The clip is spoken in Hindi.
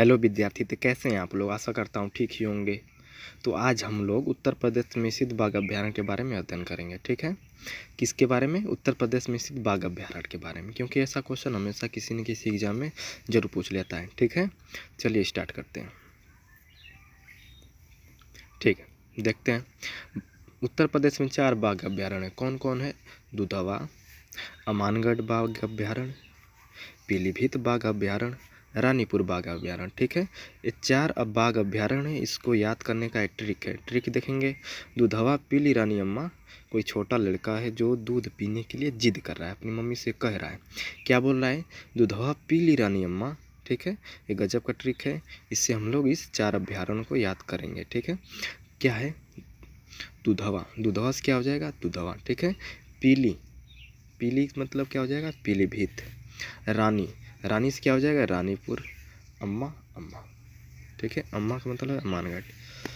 हेलो विद्यार्थी तो कैसे हैं आप लोग आशा करता हूँ ठीक ही होंगे तो आज हम लोग उत्तर प्रदेश में स्थित बाघ अभ्यारण्य के बारे में अध्ययन करेंगे ठीक है किसके बारे में उत्तर प्रदेश में स्थित बाघ अभ्यारण्य के बारे में क्योंकि ऐसा क्वेश्चन हमेशा किसी न किसी एग्जाम में जरूर पूछ लेता है ठीक है चलिए स्टार्ट करते हैं ठीक है देखते हैं उत्तर प्रदेश में चार बाघ अभ्यारण्य कौन कौन है दुधवा अमानगढ़ बाघ अभ्यारण्य पीलीभीत बाघ अभ्यारण्य रानीपुर बाघ अभ्यारण्य ठीक है ये चार अब बाघ अभ्यारण्य है इसको याद करने का एक ट्रिक है ट्रिक देखेंगे दूधवा पीली रानी अम्मा कोई छोटा लड़का है जो दूध पीने के लिए जिद कर रहा है अपनी मम्मी से कह रहा है क्या बोल रहा है दूधवा पीली रानी अम्मा ठीक है ये गजब का ट्रिक है इससे हम लोग इस चार अभ्यारण्य को याद करेंगे ठीक है क्या है दूधवा दूधवा से क्या हो जाएगा दूधवा ठीक है पीली पीली मतलब क्या हो जाएगा पीलीभीत रानी रानी से क्या हो जाएगा रानीपुर अम्मा अम्मा ठीक है अम्मा का मतलब है अमानगढ़